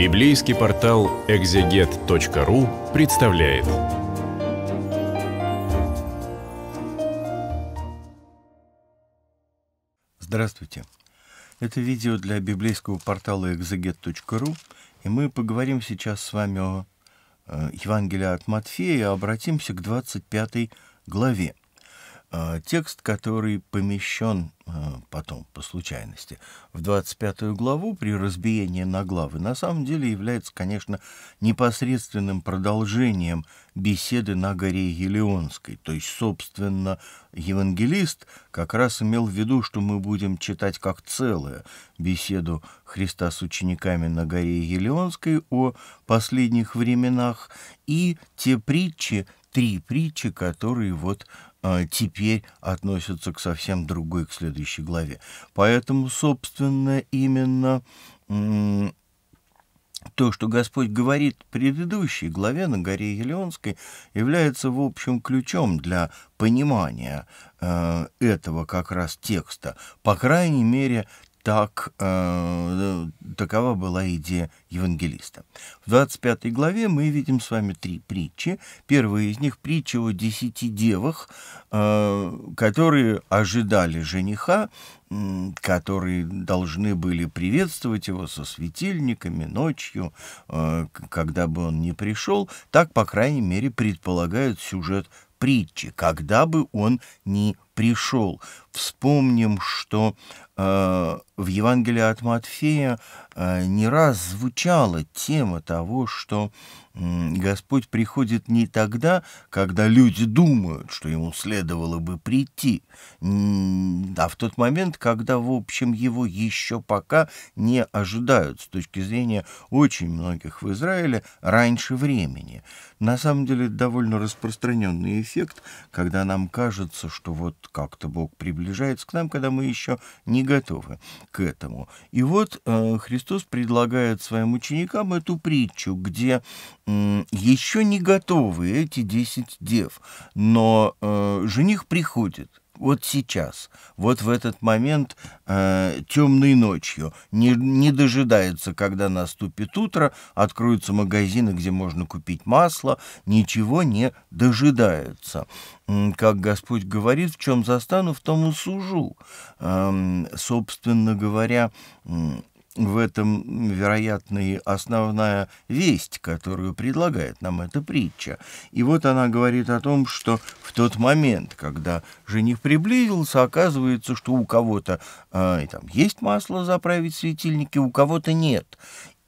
Библейский портал экзегет.ру представляет. Здравствуйте. Это видео для библейского портала экзегет.ру, и мы поговорим сейчас с вами о э, Евангелии от Матфея, обратимся к 25 главе. Э, текст, который помещен э, потом, по случайности, в 25 главу при разбиении на главы, на самом деле является, конечно, непосредственным продолжением беседы на горе Елеонской. То есть, собственно, евангелист как раз имел в виду, что мы будем читать как целое беседу Христа с учениками на горе Елеонской о последних временах и те притчи, три притчи, которые вот а, теперь относятся к совсем другой, к следующей главе. Поэтому, собственно, именно то, что Господь говорит в предыдущей главе на горе Елеонской, является, в общем, ключом для понимания э, этого как раз текста. По крайней мере, так, э, такова была идея евангелиста. В 25 главе мы видим с вами три притчи. Первая из них притча о десяти девах, э, которые ожидали жениха, э, которые должны были приветствовать его со светильниками ночью, э, когда бы он не пришел. Так, по крайней мере, предполагает сюжет притчи, когда бы он не пришел вспомним, что э, в Евангелии от Матфея э, не раз звучала тема того, что э, Господь приходит не тогда, когда люди думают, что ему следовало бы прийти, а в тот момент, когда, в общем, его еще пока не ожидают с точки зрения очень многих в Израиле раньше времени. На самом деле, довольно распространенный эффект, когда нам кажется, что вот как-то Бог приближается приближается к нам, когда мы еще не готовы к этому. И вот э, Христос предлагает своим ученикам эту притчу, где э, еще не готовы эти десять дев, но э, жених приходит вот сейчас, вот в этот момент э, темной ночью, не, не дожидается, когда наступит утро, откроются магазины, где можно купить масло, ничего не дожидается. Как Господь говорит, в чем застану, в том и сужу. Э, собственно говоря, в этом, вероятно, и основная весть, которую предлагает нам эта притча. И вот она говорит о том, что в тот момент, когда жених приблизился, оказывается, что у кого-то э, там, есть масло заправить светильники, у кого-то нет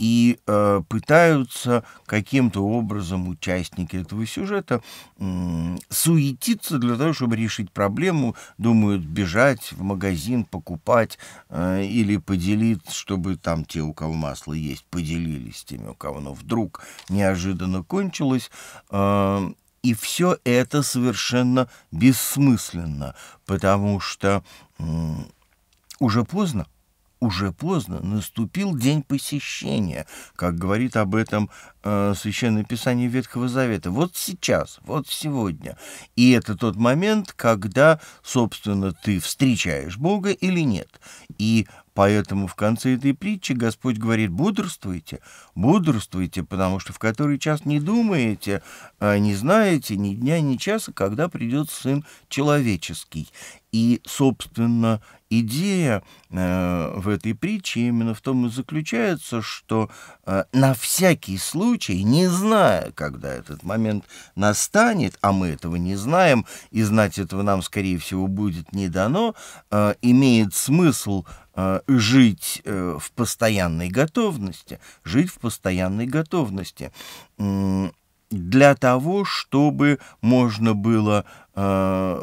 и э, пытаются каким-то образом участники этого сюжета э, суетиться для того, чтобы решить проблему, думают бежать в магазин, покупать э, или поделиться, чтобы там те, у кого масло есть, поделились с теми, у кого оно вдруг неожиданно кончилось. Э, и все это совершенно бессмысленно, потому что э, уже поздно уже поздно, наступил день посещения, как говорит об этом Э, Священное Писание Ветхого Завета. Вот сейчас, вот сегодня. И это тот момент, когда, собственно, ты встречаешь Бога или нет. И Поэтому в конце этой притчи Господь говорит, бодрствуйте, бодрствуйте, потому что в который час не думаете, э, не знаете ни дня, ни часа, когда придет Сын Человеческий. И, собственно, идея э, в этой притче именно в том и заключается, что на всякий случай случай, не зная, когда этот момент настанет, а мы этого не знаем, и знать этого нам, скорее всего, будет не дано, э, имеет смысл э, жить э, в постоянной готовности, жить в постоянной готовности для того, чтобы можно было э,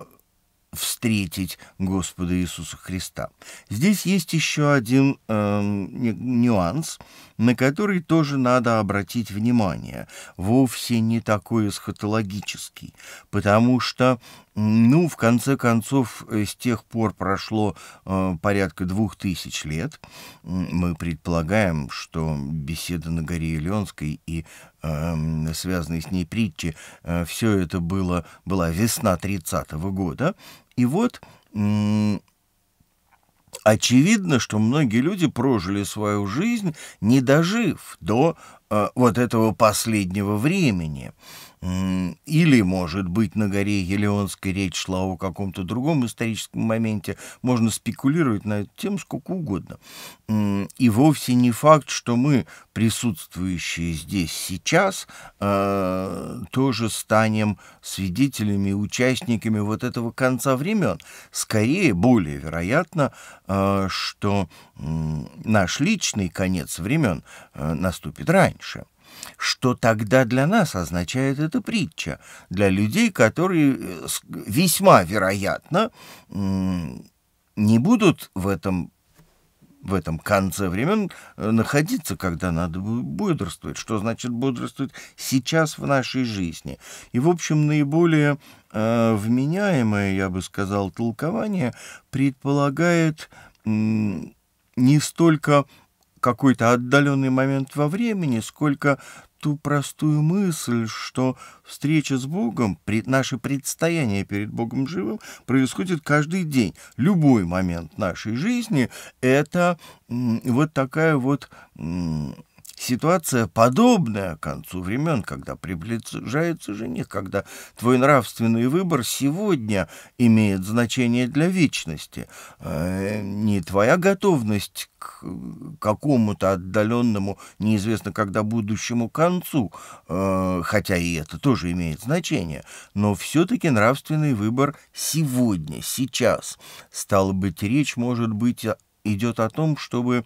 встретить Господа Иисуса Христа. Здесь есть еще один э, нюанс, на который тоже надо обратить внимание, вовсе не такой эсхатологический, потому что ну, в конце концов, э, с тех пор прошло э, порядка двух тысяч лет. Мы предполагаем, что беседа на горе Елеонской и э, связанные с ней притчи, э, все это было, была весна 30-го года. И вот... Э, Очевидно, что многие люди прожили свою жизнь, не дожив до Э, вот этого последнего времени. Или, может быть, на горе Елеонской речь шла о каком-то другом историческом моменте. Можно спекулировать на эту тему сколько угодно. И вовсе не факт, что мы, присутствующие здесь сейчас, э, тоже станем свидетелями, участниками вот этого конца времен. Скорее, более вероятно, э, что наш личный конец времен наступит раньше раньше. Что тогда для нас означает эта притча? Для людей, которые э, весьма вероятно не будут в этом в этом конце времен э, находиться, когда надо бодрствовать. Что значит бодрствовать сейчас в нашей жизни? И, в общем, наиболее э, вменяемое, я бы сказал, толкование предполагает э, не столько какой-то отдаленный момент во времени, сколько ту простую мысль, что встреча с Богом, при, наше предстояние перед Богом живым происходит каждый день. Любой момент нашей жизни — это вот такая вот Ситуация подобная к концу времен, когда приближается жених, когда твой нравственный выбор сегодня имеет значение для вечности. Э, не твоя готовность к какому-то отдаленному, неизвестно когда будущему концу, э, хотя и это тоже имеет значение, но все-таки нравственный выбор сегодня, сейчас. Стало быть, речь может быть идет о том, чтобы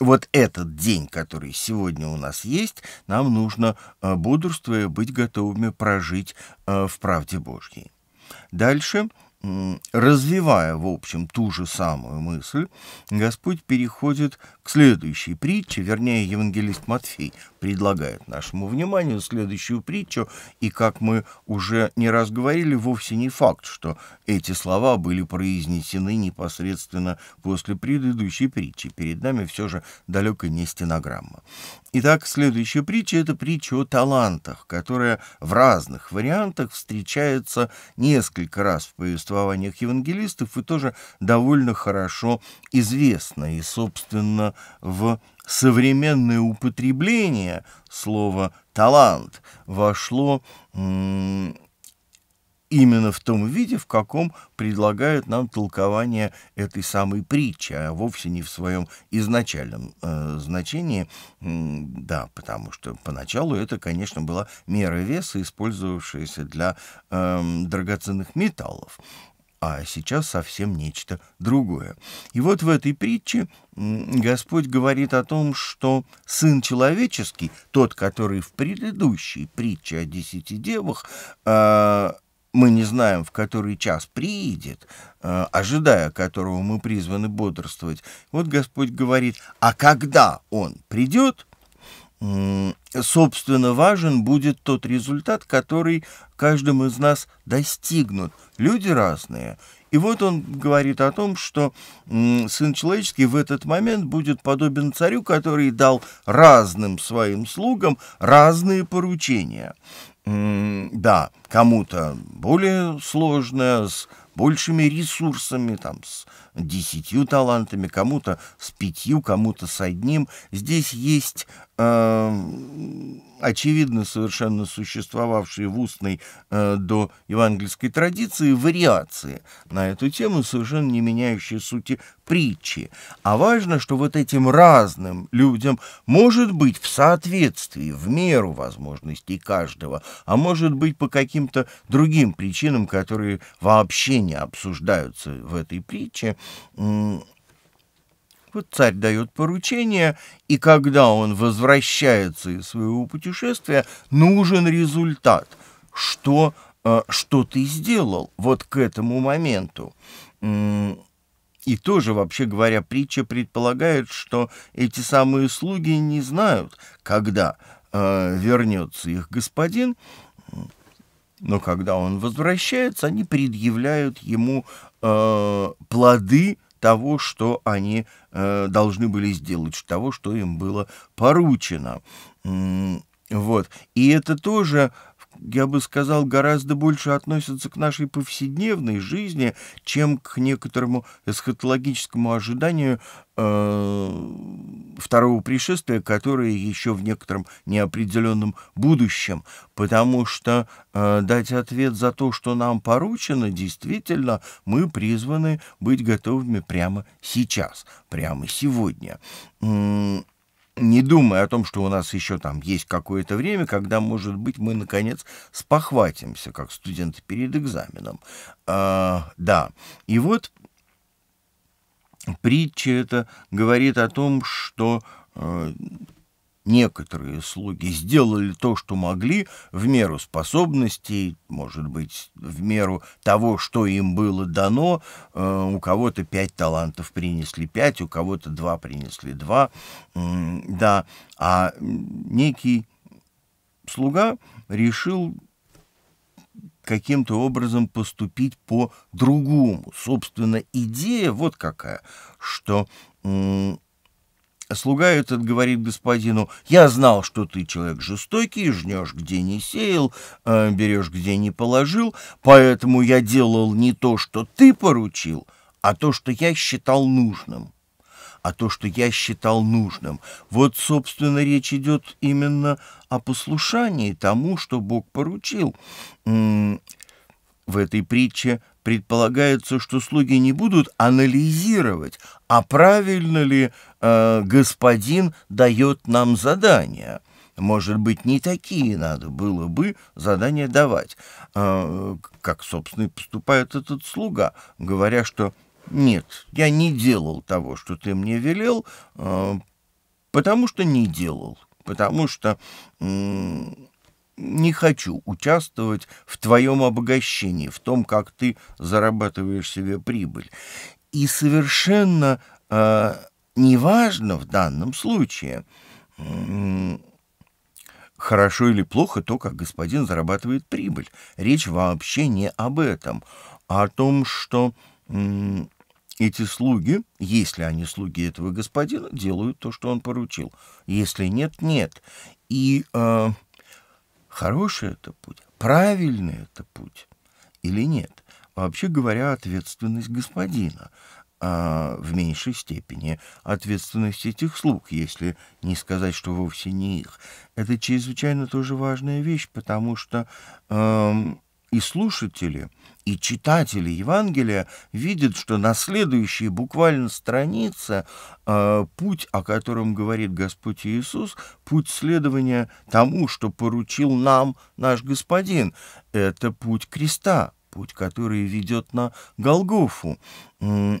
вот этот день, который сегодня у нас есть, нам нужно, э, бодрствуя, быть готовыми прожить э, в правде Божьей. Дальше развивая, в общем, ту же самую мысль, Господь переходит к следующей притче, вернее, евангелист Матфей предлагает нашему вниманию следующую притчу, и, как мы уже не раз говорили, вовсе не факт, что эти слова были произнесены непосредственно после предыдущей притчи. Перед нами все же далеко не стенограмма. Итак, следующая притча — это притча о талантах, которая в разных вариантах встречается несколько раз в повествованиях евангелистов и тоже довольно хорошо известна. И, собственно, в современное употребление слова «талант» вошло именно в том виде, в каком предлагают нам толкование этой самой притчи, а вовсе не в своем изначальном э, значении. Да, потому что поначалу это, конечно, была мера веса, использовавшаяся для э, драгоценных металлов а сейчас совсем нечто другое. И вот в этой притче Господь говорит о том, что Сын Человеческий, тот, который в предыдущей притче о десяти девах, э, мы не знаем, в который час приидет, э, ожидая которого мы призваны бодрствовать. Вот Господь говорит, а когда Он придет, собственно, важен будет тот результат, который каждым из нас достигнут. Люди разные. И вот он говорит о том, что Сын Человеческий в этот момент будет подобен царю, который дал разным своим слугам разные поручения да, кому-то более сложная, с большими ресурсами, там, с десятью талантами, кому-то с пятью, кому-то с одним. Здесь есть э, очевидно совершенно существовавшие в устной э, до евангельской традиции вариации на эту тему, совершенно не меняющие сути притчи. А важно, что вот этим разным людям, может быть, в соответствии, в меру возможностей каждого, а может быть, по каким-то другим причинам, которые вообще меня обсуждаются в этой притче, вот царь дает поручение, и когда он возвращается из своего путешествия, нужен результат. Что, э, что ты сделал вот к этому моменту? И тоже, вообще говоря, притча предполагает, что эти самые слуги не знают, когда э, вернется их господин, но когда он возвращается, они предъявляют ему э, плоды того, что они э, должны были сделать, того, что им было поручено. Вот. И это тоже я бы сказал, гораздо больше относятся к нашей повседневной жизни, чем к некоторому эсхатологическому ожиданию э, второго пришествия, которое еще в некотором неопределенном будущем. Потому что э, дать ответ за то, что нам поручено, действительно, мы призваны быть готовыми прямо сейчас, прямо сегодня не думая о том, что у нас еще там есть какое-то время, когда, может быть, мы, наконец, спохватимся, как студенты перед экзаменом. А, да, и вот притча это говорит о том, что э, некоторые слуги сделали то, что могли, в меру способностей, может быть, в меру того, что им было дано. Э, у кого-то пять талантов принесли пять, у кого-то два принесли два. Да, а некий слуга решил каким-то образом поступить по-другому. Собственно, идея вот какая, что Слуга этот говорит господину, «Я знал, что ты человек жестокий, жнешь, где не сеял, а, берешь, где не положил, поэтому я делал не то, что ты поручил, а то, что я считал нужным» а то, что я считал нужным. Вот, собственно, речь идет именно о послушании тому, что Бог поручил. В этой притче предполагается, что слуги не будут анализировать, а правильно ли э, господин дает нам задания? Может быть, не такие надо было бы задания давать, э, как, собственно, и поступает этот слуга, говоря, что «нет, я не делал того, что ты мне велел, э, потому что не делал, потому что...» э, не хочу участвовать в твоем обогащении, в том, как ты зарабатываешь себе прибыль. И совершенно э, неважно в данном случае, хорошо или плохо то, как господин зарабатывает прибыль. Речь вообще не об этом, а о том, что эти слуги, если они слуги этого господина, делают то, что он поручил. Если нет, нет. И э, хороший это путь, правильный это путь или нет – Вообще говоря, ответственность господина, а в меньшей степени ответственность этих слуг, если не сказать, что вовсе не их. Это чрезвычайно тоже важная вещь, потому что эм, и слушатели, и читатели Евангелия видят, что на следующей буквально странице э, путь, о котором говорит Господь Иисус, путь следования тому, что поручил нам наш Господин, это путь креста путь, который ведет на Голгофу.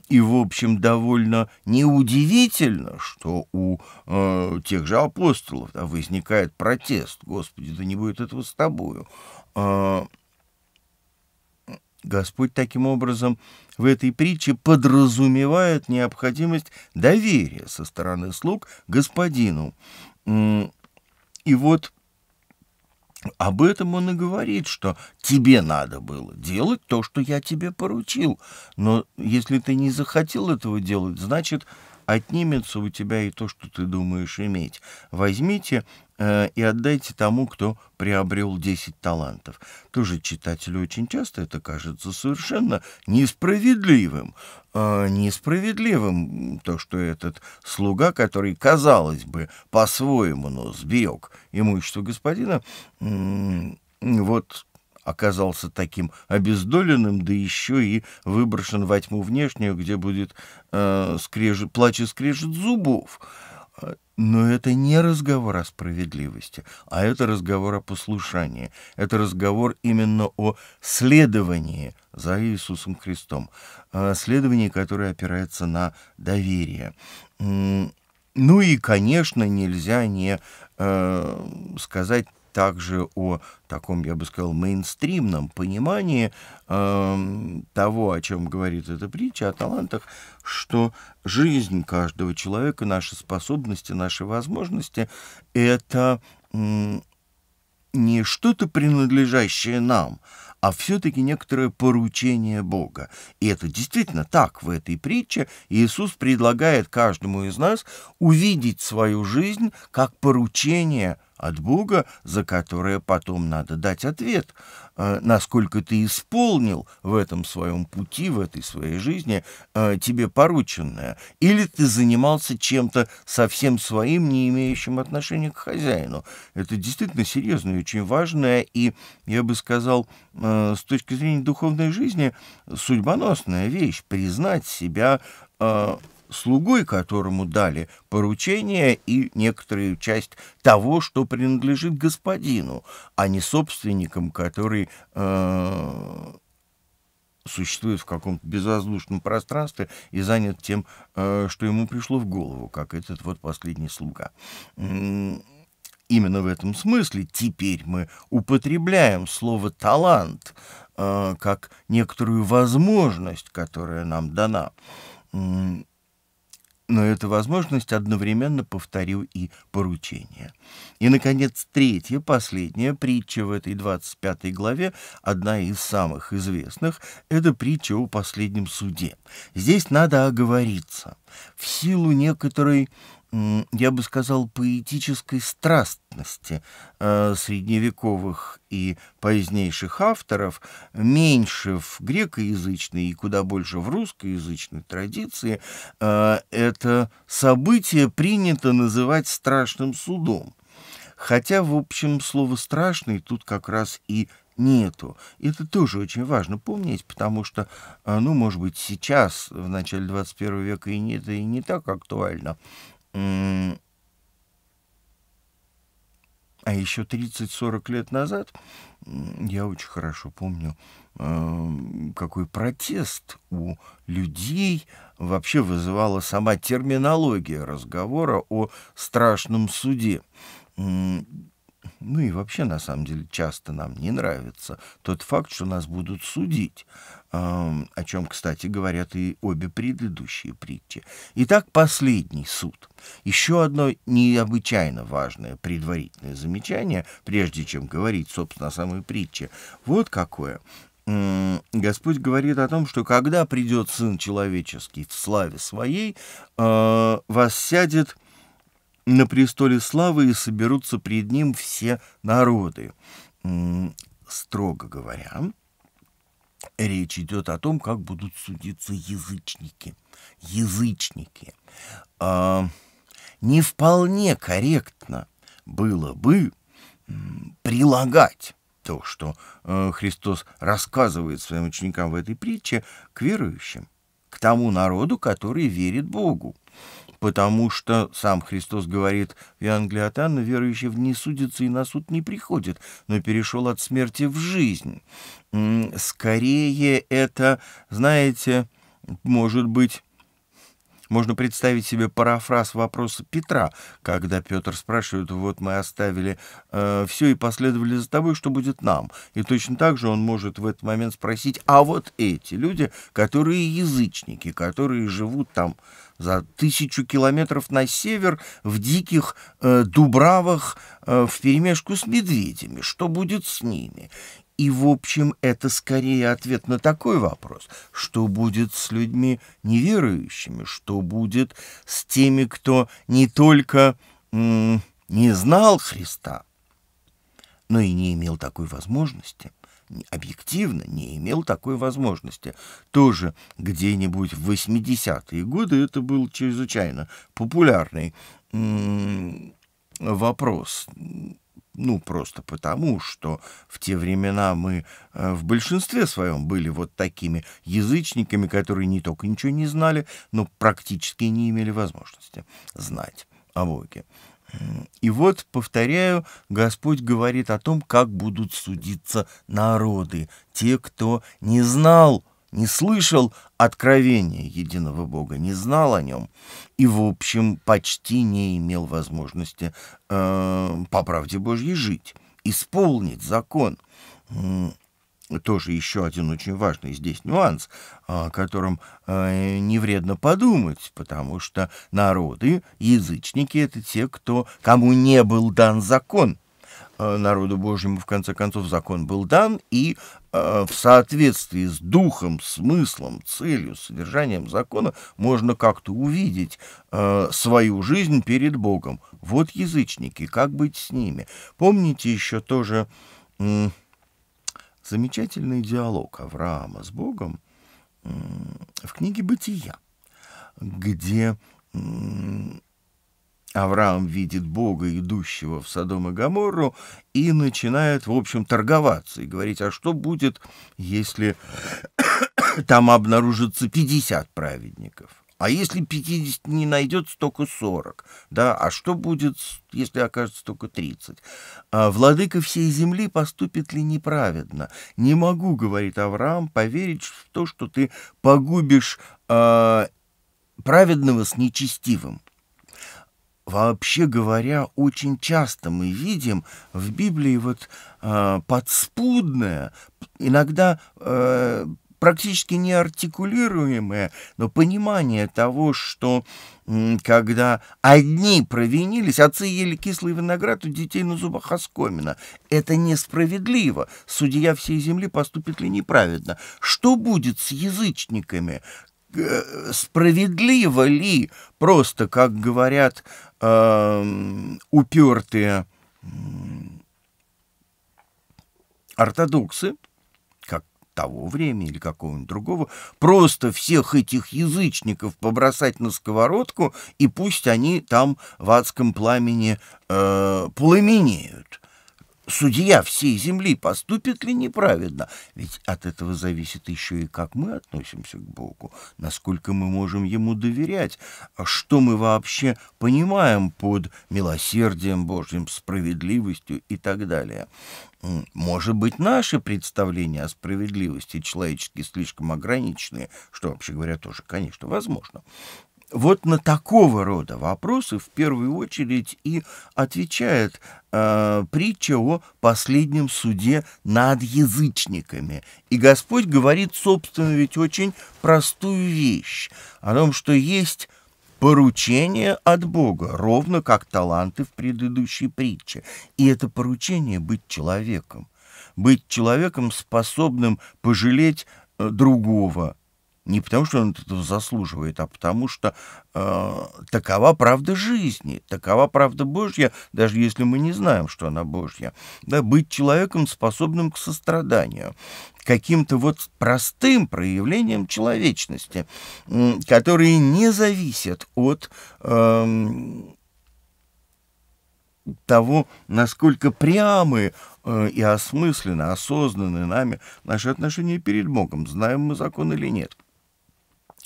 И, в общем, довольно неудивительно, что у э, тех же апостолов да, возникает протест. Господи, да не будет этого с тобою. Э, Господь таким образом в этой притче подразумевает необходимость доверия со стороны слуг господину. И вот об этом он и говорит, что тебе надо было делать то, что я тебе поручил. Но если ты не захотел этого делать, значит, отнимется у тебя и то, что ты думаешь иметь. Возьмите э, и отдайте тому, кто приобрел 10 талантов. Тоже читателю очень часто это кажется совершенно несправедливым. Э, несправедливым то, что этот слуга, который, казалось бы, по-своему, но сберег имущество господина, э, вот оказался таким обездоленным, да еще и выброшен во тьму внешнюю, где будет э, скрежет, плач и скрежет зубов. Но это не разговор о справедливости, а это разговор о послушании. Это разговор именно о следовании за Иисусом Христом. Следовании, которое опирается на доверие. Ну и, конечно, нельзя не э, сказать также о таком, я бы сказал, мейнстримном понимании э, того, о чем говорит эта притча, о талантах, что жизнь каждого человека, наши способности, наши возможности — это э, не что-то принадлежащее нам, а все-таки некоторое поручение Бога. И это действительно так. В этой притче Иисус предлагает каждому из нас увидеть свою жизнь как поручение Бога от Бога, за которое потом надо дать ответ, э, насколько ты исполнил в этом своем пути, в этой своей жизни э, тебе порученное, или ты занимался чем-то совсем своим, не имеющим отношения к хозяину. Это действительно серьезно и очень важное, и, я бы сказал, э, с точки зрения духовной жизни, судьбоносная вещь — признать себя слугой, которому дали поручение и некоторую часть того, что принадлежит господину, а не собственником, который э, существует в каком-то безвоздушном пространстве и занят тем, э, что ему пришло в голову, как этот вот последний слуга. Именно в этом смысле теперь мы употребляем слово «талант» э, как некоторую возможность, которая нам дана но эту возможность одновременно повторил и поручение. И, наконец, третья, последняя притча в этой 25 главе, одна из самых известных, это притча о последнем суде. Здесь надо оговориться. В силу некоторой я бы сказал, поэтической страстности э, средневековых и позднейших авторов, меньше в грекоязычной и куда больше в русскоязычной традиции, э, это событие принято называть страшным судом. Хотя, в общем, слово «страшный» тут как раз и нету. Это тоже очень важно помнить, потому что, э, ну, может быть, сейчас, в начале 21 века, и не, это и не так актуально. А еще 30-40 лет назад, я очень хорошо помню, эм, какой протест у людей вообще вызывала сама терминология разговора о страшном суде. Ну и вообще, на самом деле, часто нам не нравится тот факт, что нас будут судить о чем, кстати, говорят и обе предыдущие притчи. Итак, последний суд. Еще одно необычайно важное предварительное замечание, прежде чем говорить, собственно, о самой притче. Вот какое. Господь говорит о том, что когда придет Сын Человеческий в славе Своей, э, воссядет на престоле славы и соберутся пред Ним все народы. Строго говоря, речь идет о том, как будут судиться язычники. Язычники. А, не вполне корректно было бы прилагать то, что э, Христос рассказывает своим ученикам в этой притче, к верующим, к тому народу, который верит Богу потому что сам Христос говорит в Евангелии от Анна, верующий не судится и на суд не приходит, но перешел от смерти в жизнь. Скорее это, знаете, может быть, можно представить себе парафраз вопроса Петра, когда Петр спрашивает, вот мы оставили э, все и последовали за тобой, что будет нам? И точно так же он может в этот момент спросить, а вот эти люди, которые язычники, которые живут там за тысячу километров на север в диких э, дубравах э, перемешку с медведями, что будет с ними? И, в общем, это скорее ответ на такой вопрос. Что будет с людьми неверующими? Что будет с теми, кто не только не знал Христа, но и не имел такой возможности? объективно не имел такой возможности. Тоже где-нибудь в 80-е годы это был чрезвычайно популярный вопрос ну, просто потому, что в те времена мы э, в большинстве своем были вот такими язычниками, которые не только ничего не знали, но практически не имели возможности знать о Боге. И вот, повторяю, Господь говорит о том, как будут судиться народы, те, кто не знал не слышал откровения единого Бога, не знал о нем и, в общем, почти не имел возможности, э, по правде Божьей, жить, исполнить закон. Тоже еще один очень важный здесь нюанс, о котором э, не вредно подумать, потому что народы, язычники — это те, кто, кому не был дан закон э, — народу Божьему, в конце концов, закон был дан, и а, в соответствии с духом, смыслом, целью, содержанием закона можно как-то увидеть э, свою жизнь перед Богом. Вот язычники, как быть с ними? Помните еще тоже э, замечательный диалог Авраама с Богом э, в книге «Бытия», где Авраам видит Бога, идущего в Содом и Гоморру, и начинает, в общем, торговаться и говорить, а что будет, если там обнаружится 50 праведников? А если 50 не найдется, только 40, да? А что будет, если окажется только 30? А владыка всей земли поступит ли неправедно? Не могу, говорит Авраам, поверить в то, что ты погубишь э, праведного с нечестивым. Вообще говоря, очень часто мы видим в Библии вот э, подспудное, иногда э, практически неартикулируемое, но понимание того, что когда одни провинились, отцы ели кислый виноград, у детей на зубах оскомина. Это несправедливо. Судья всей земли поступит ли неправедно? Что будет с язычниками? Э, справедливо ли, просто как говорят э, упертые ортодоксы, как того времени или какого-нибудь другого, просто всех этих язычников побросать на сковородку, и пусть они там в адском пламени э, пламенеют судья всей земли, поступит ли неправедно. Ведь от этого зависит еще и как мы относимся к Богу, насколько мы можем Ему доверять, а что мы вообще понимаем под милосердием Божьим, справедливостью и так далее. Может быть, наши представления о справедливости человеческие слишком ограничены, что, вообще говоря, тоже, конечно, возможно. Вот на такого рода вопросы в первую очередь и отвечает э, притча о последнем суде над язычниками. И Господь говорит, собственно, ведь очень простую вещь о том, что есть поручение от Бога, ровно как таланты в предыдущей притче. И это поручение быть человеком, быть человеком, способным пожалеть э, другого, не потому, что он этого заслуживает, а потому что э, такова правда жизни, такова правда Божья, даже если мы не знаем, что она Божья. Да, быть человеком, способным к состраданию, каким-то вот простым проявлением человечности, которые не зависят от... Э, того, насколько прямы э, и осмысленно, осознаны нами наши отношения перед Богом, знаем мы закон или нет.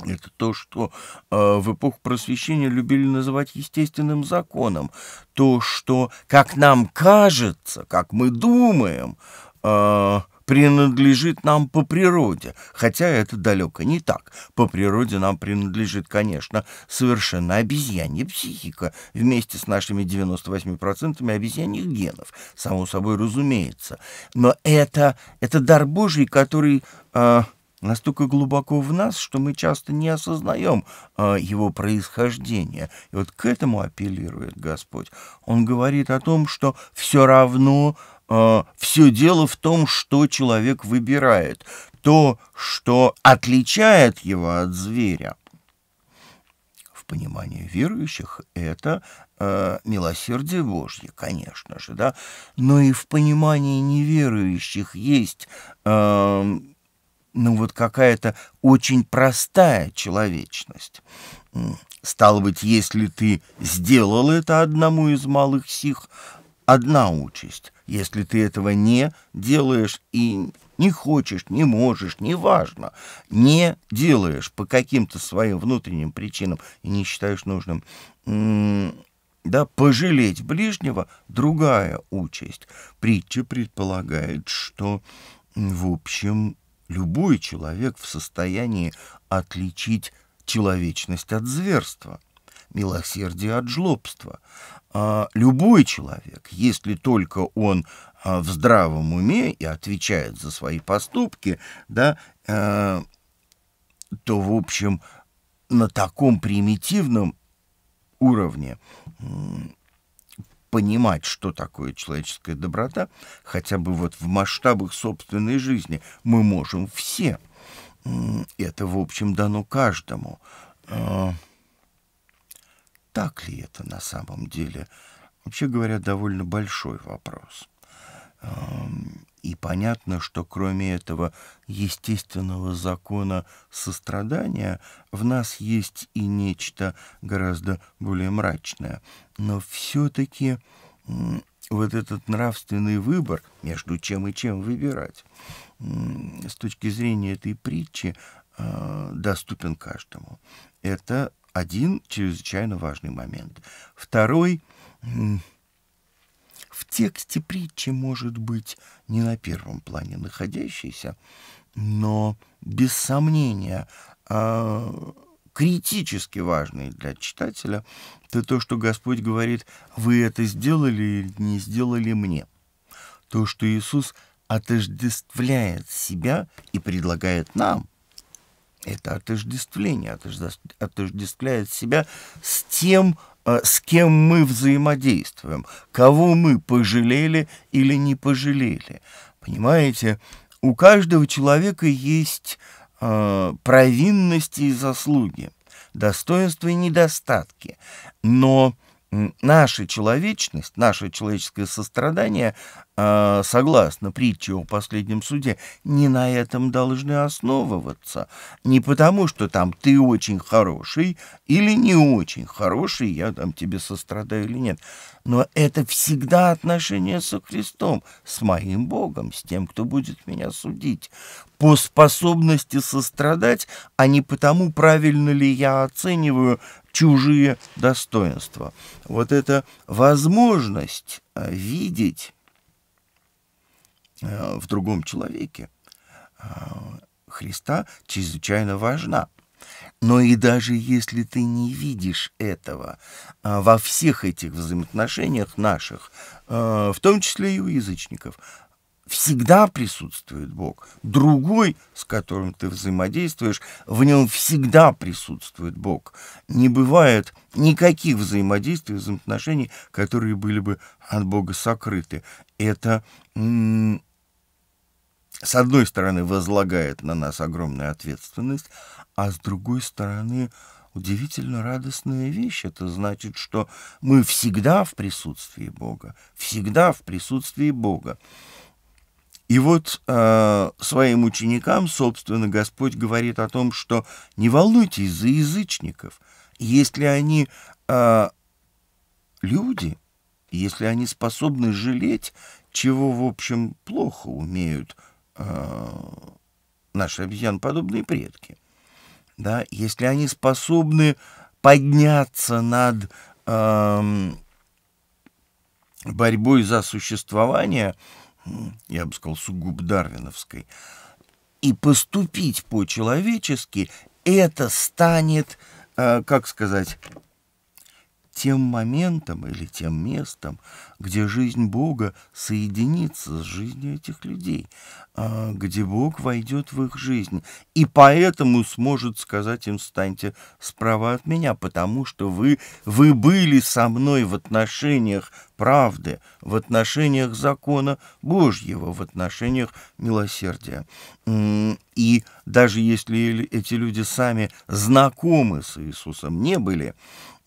Это то, что э, в эпоху просвещения любили называть естественным законом. То, что, как нам кажется, как мы думаем, э, принадлежит нам по природе, хотя это далеко не так. По природе нам принадлежит, конечно, совершенно обезьянья психика вместе с нашими 98% обезьяньих генов, само собой разумеется. Но это, это дар Божий, который... Э, настолько глубоко в нас, что мы часто не осознаем э, его происхождение. И вот к этому апеллирует Господь. Он говорит о том, что все равно э, а, все дело в том, что человек выбирает, то, что отличает его от зверя. В понимании верующих это э, милосердие Божье, конечно же, да, но и в понимании неверующих есть э, ну вот какая-то очень простая человечность. Стало быть, если ты сделал это одному из малых сих, одна участь. Если ты этого не делаешь и не хочешь, не можешь, неважно, не делаешь по каким-то своим внутренним причинам и не считаешь нужным, да, пожалеть ближнего, другая участь. Притча предполагает, что, в общем, Любой человек в состоянии отличить человечность от зверства, милосердие от жлобства. А любой человек, если только он а, в здравом уме и отвечает за свои поступки, да, э, то, в общем, на таком примитивном уровне понимать, что такое человеческая доброта, хотя бы вот в масштабах собственной жизни, мы можем все. Это, в общем, дано каждому. А, так ли это на самом деле? Вообще говоря, довольно большой вопрос. И понятно, что кроме этого естественного закона сострадания в нас есть и нечто гораздо более мрачное. Но все-таки вот этот нравственный выбор, между чем и чем выбирать, с точки зрения этой притчи, а, доступен каждому. Это один чрезвычайно важный момент. Второй в тексте притчи может быть не на первом плане находящийся, но без сомнения а, критически важный для читателя, это то, что Господь говорит, вы это сделали или не сделали мне. То, что Иисус отождествляет себя и предлагает нам, это отождествление, отождествляет себя с тем, а с кем мы взаимодействуем, кого мы пожалели или не пожалели. Понимаете, у каждого человека есть э, провинности и заслуги, достоинства и недостатки, но э, наша человечность, наше человеческое сострадание, а, согласно притче о последнем суде, не на этом должны основываться. Не потому, что там ты очень хороший или не очень хороший, я там тебе сострадаю или нет. Но это всегда отношение со Христом, с моим Богом, с тем, кто будет меня судить по способности сострадать, а не потому, правильно ли я оцениваю чужие достоинства. Вот эта возможность э, видеть э, в другом человеке э, Христа чрезвычайно важна. Но и даже если ты не видишь этого во всех этих взаимоотношениях наших, в том числе и у язычников, всегда присутствует Бог. Другой, с которым ты взаимодействуешь, в нем всегда присутствует Бог. Не бывает никаких взаимодействий, взаимоотношений, которые были бы от Бога сокрыты. Это, с одной стороны, возлагает на нас огромную ответственность, а с другой стороны, удивительно радостная вещь. Это значит, что мы всегда в присутствии Бога, всегда в присутствии Бога. И вот э, своим ученикам, собственно, Господь говорит о том, что не волнуйтесь за язычников, если они э, люди, если они способны жалеть, чего, в общем, плохо умеют э, наши подобные предки. Да, если они способны подняться над э, борьбой за существование, э, я бы сказал, сугубо дарвиновской. И поступить по-человечески это станет, э, как сказать, тем моментом или тем местом, где жизнь Бога соединится с жизнью этих людей, а, где Бог войдет в их жизнь, и поэтому сможет сказать им «станьте справа от меня», потому что вы, вы были со мной в отношениях правды, в отношениях закона Божьего, в отношениях милосердия. И даже если эти люди сами знакомы с Иисусом не были,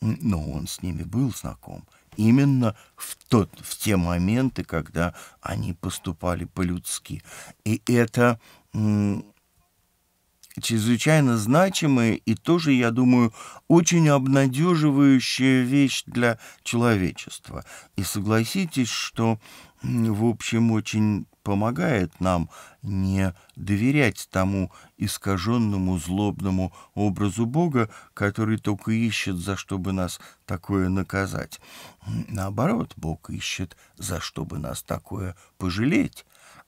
но он с ними был знаком. Именно в, тот, в те моменты, когда они поступали по-людски. И это чрезвычайно значимая и тоже, я думаю, очень обнадеживающая вещь для человечества. И согласитесь, что, в общем, очень помогает нам не доверять тому искаженному злобному образу Бога, который только ищет, за что бы нас такое наказать. Наоборот, Бог ищет, за что бы нас такое пожалеть,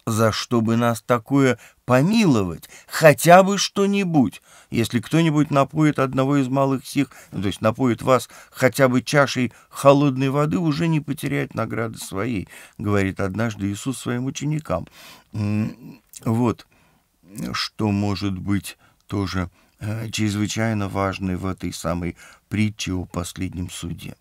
за что бы нас такое помиловать? Хотя бы что-нибудь. Если кто-нибудь напоит одного из малых сих, ну, то есть напоит вас хотя бы чашей холодной воды, уже не потеряет награды своей, говорит однажды Иисус своим ученикам. Вот что может быть тоже э, чрезвычайно важной в этой самой притче о последнем суде.